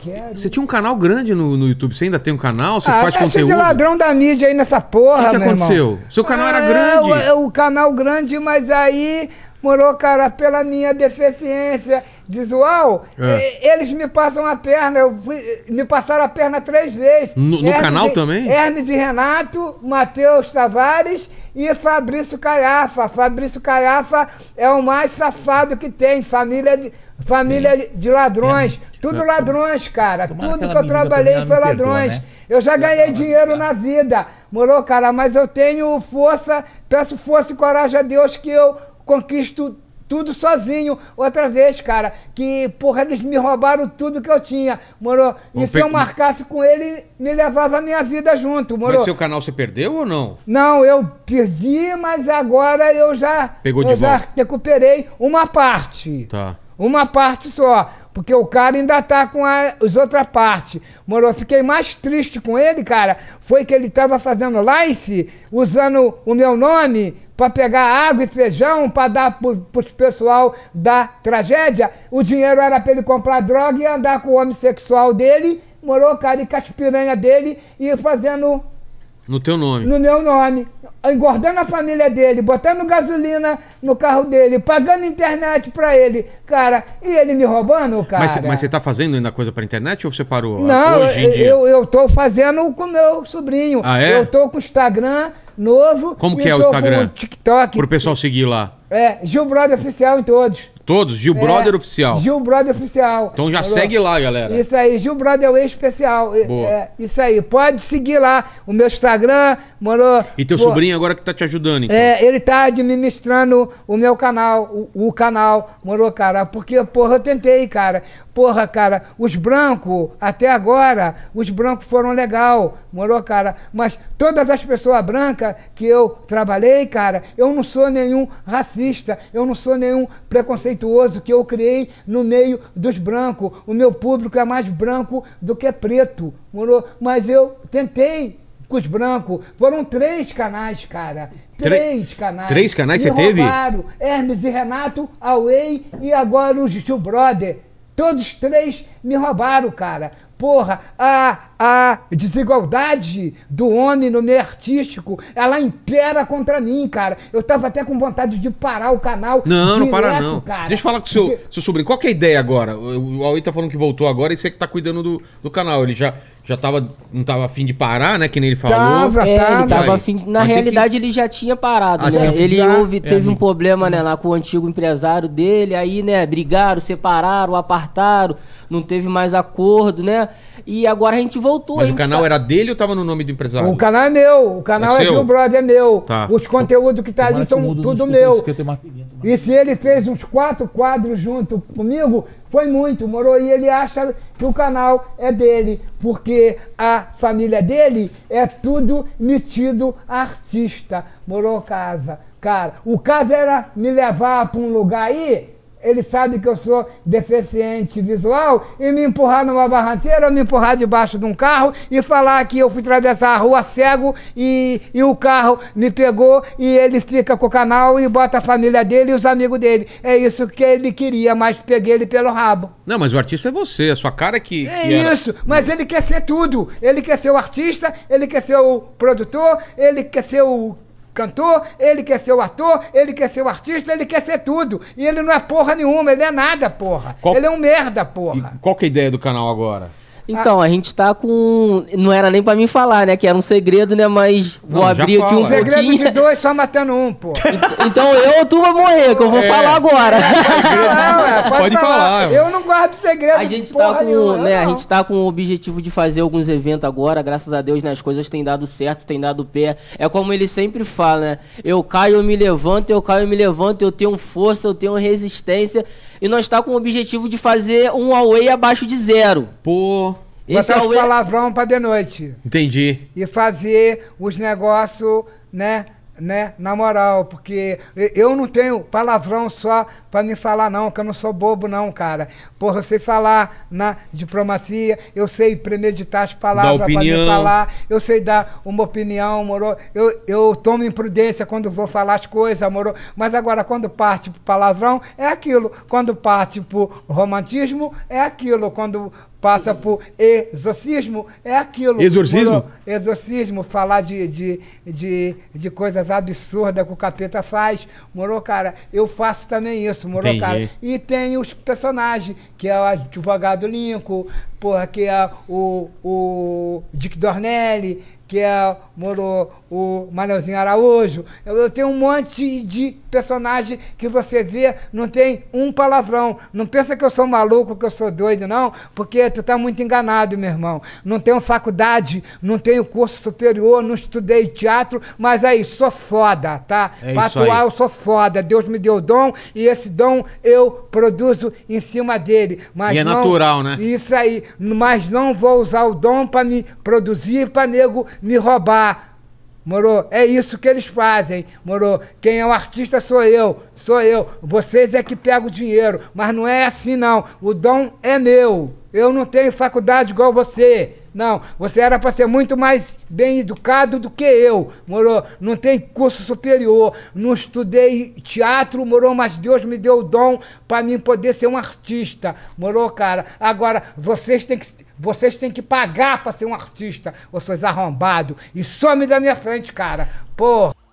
Quero... Você tinha um canal grande no, no YouTube, você ainda tem um canal? Você ah, faz conteúdo? Tá, você é ladrão da mídia aí nessa porra, O que, que aconteceu? Irmão? Seu canal era ah, grande. É, o, é, o canal grande, mas aí morou, cara, pela minha deficiência visual, é. eles me passam a perna, eu fui, me passaram a perna três vezes. No, no canal também? Hermes e Renato, Matheus Tavares e Fabrício Caiafa. Fabrício Caiafa é o mais safado que tem, família de Família Sim. de ladrões. É, tudo ladrões, cara. Tudo que eu trabalhei foi ladrões. Perdoa, né? Eu já ganhei dinheiro tá. na vida, morou, cara? Mas eu tenho força, peço força e coragem a Deus que eu conquisto tudo sozinho outra vez, cara. Que, porra, eles me roubaram tudo que eu tinha, moro? E se eu marcasse com ele, me levava a minha vida junto, moro? Mas seu canal você perdeu ou não? Não, eu perdi, mas agora eu já. Pegou eu já recuperei uma parte. Tá. Uma parte só, porque o cara ainda tá com as outras partes. Moro, fiquei mais triste com ele, cara, foi que ele tava fazendo live, usando o meu nome para pegar água e feijão para dar pro, pro pessoal da tragédia. O dinheiro era para ele comprar droga e andar com o homossexual dele, moro, cara, e com as piranha dele e fazendo no teu nome. No meu nome. Engordando a família dele, botando gasolina no carro dele, pagando internet pra ele, cara. E ele me roubando, cara. Mas, você tá fazendo ainda coisa pra internet ou você parou? Não, hoje em eu, dia? Eu, eu tô fazendo com meu sobrinho. Ah, é? Eu tô com o Instagram novo. Como que é o Instagram? Com o TikTok. Pro pessoal seguir lá. É, Gil Brother Oficial em todos. Todos? Gil é, Brother Oficial. Gil Brother Oficial. Então já falou? segue lá, galera. Isso aí, Gil Brother Way é Especial. Boa. É, isso aí. Pode seguir lá o meu Instagram, moro. E teu Pô, sobrinho agora que tá te ajudando, então. É, ele tá administrando o meu canal, o, o canal, moro, cara. Porque, porra, eu tentei, cara. Porra, cara, os brancos, até agora, os brancos foram legal, morou, cara. Mas todas as pessoas brancas que eu trabalhei, cara, eu não sou nenhum racista, eu não sou nenhum preconceituoso que eu criei no meio dos brancos. O meu público é mais branco do que preto, morou. Mas eu tentei com os brancos. Foram três canais, cara. Três canais. Três canais você roubaram. teve? Hermes e Renato, Away e agora o Gil Brother. Todos três me roubaram, cara. Porra, ah a desigualdade do homem no meio artístico, ela impera contra mim, cara. Eu tava até com vontade de parar o canal. Não, direto, não para não. Cara. Deixa eu falar com o seu, seu sobrinho. Qual que é a ideia agora? O Aui tá falando que voltou agora e você que tá cuidando do, do canal. Ele já, já tava, não tava afim de parar, né? Que nem ele falou. Tava, é, tava. Ele tava afim de... Na Mas realidade, que... ele já tinha parado, ah, né? Tinha... Ele houve, é, teve é, um problema, né, lá com o antigo empresário dele. Aí, né, brigaram, separaram, apartaram, não teve mais acordo, né? E agora a gente voltou. Mas o canal tá- era dele ou tava no nome do empresário? O canal é meu. O canal é, é meu brother, é meu. Tá. Os conteúdos que tá ali são tudo meu. E se ele fez uns quatro quadros junto comigo, foi muito, morou. E ele acha que o canal é dele, porque a família dele é tudo metido artista. Morou casa. Cara, o caso era me levar para um lugar aí ele sabe que eu sou deficiente visual e me empurrar numa barranceira, me empurrar debaixo de um carro e falar que eu fui atravessar a rua cego e, e o carro me pegou e ele fica com o canal e bota a família dele e os amigos dele. É isso que ele queria, mas peguei ele pelo rabo. Não, mas o artista é você, a sua cara que. É que isso, era... mas ele quer ser tudo. Ele quer ser o artista, ele quer ser o produtor, ele quer ser o cantor, ele quer ser o ator, ele quer ser o artista, ele quer ser tudo. E ele não é porra nenhuma, ele é nada, porra. Qual... Ele é um merda, porra. E qual que é a ideia do canal agora? Então, a, a gente tá com. Não era nem pra mim falar, né? Que era um segredo, né? Mas vou não, abrir aqui um segredo pouquinho. Segredo de dois, só matando um, pô. então eu ou tu vai morrer, que eu vou é. falar agora. Não, é, pode, pode falar. falar. Eu não guardo segredo. A gente, tá com, nenhuma, né, a gente tá com o objetivo de fazer alguns eventos agora, graças a Deus, né? As coisas têm dado certo, têm dado pé. É como ele sempre fala, né? Eu caio, eu me levanto, eu caio, eu me levanto, eu tenho força, eu tenho resistência. E nós tá com o objetivo de fazer um away abaixo de zero. Pô. Esse botar é palavrão para de noite. Entendi. E fazer os negócios, né? Né, na moral, porque eu não tenho palavrão só para me falar, não, que eu não sou bobo, não, cara. por eu sei falar na diplomacia, eu sei premeditar as palavras para me falar, eu sei dar uma opinião, moro? Eu, eu tomo imprudência quando vou falar as coisas, moro? Mas agora, quando parte pro palavrão, é aquilo. Quando parte pro romantismo, é aquilo. Quando passa por exorcismo, é aquilo. Exorcismo? exorcismo, falar de, de, de, de coisas absurdas que o capeta faz. Morou, cara? Eu faço também isso, morou, Entendi. cara? E tem os personagens, que é o advogado Lincoln, porra, que é o, o Dick Dornelli, que é morou o Manelzinho Araújo. Eu, eu, tenho um monte de personagem que você vê, não tem um palavrão. Não pensa que eu sou maluco, que eu sou doido, não, porque tu tá muito enganado, meu irmão. Não tenho faculdade, não tenho curso superior, não estudei teatro, mas aí, sou foda, tá? É pra atuar aí. eu sou foda. Deus me deu dom e esse dom eu produzo em cima dele. Mas e é não, natural, né? Isso aí. Mas não vou usar o dom para me produzir, para nego me roubar morou é isso que eles fazem, morou Quem é o artista sou eu, sou eu. Vocês é que pegam o dinheiro, mas não é assim não. O dom é meu. Eu não tenho faculdade igual você. Não, você era para ser muito mais bem educado do que eu, morou Não tem curso superior, não estudei teatro, morou mas Deus me deu o dom para mim poder ser um artista, morou cara. Agora, vocês têm que vocês têm que pagar para ser um artista, vocês arrombado. E some da minha frente, cara. Porra.